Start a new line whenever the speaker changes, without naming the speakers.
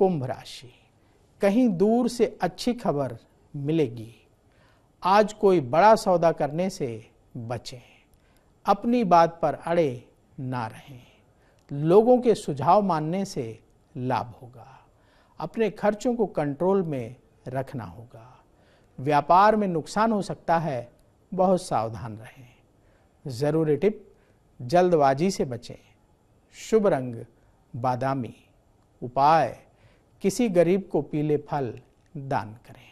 कुंभ राशि कहीं दूर से अच्छी खबर मिलेगी आज कोई बड़ा सौदा करने से बचें अपनी बात पर अड़े ना रहें लोगों के सुझाव मानने से लाभ होगा अपने खर्चों को कंट्रोल में रखना होगा व्यापार में नुकसान हो सकता है बहुत सावधान रहें ज़रूरी टिप जल्दबाजी से बचें शुभ रंग बादामी उपाय किसी गरीब को पीले फल दान करें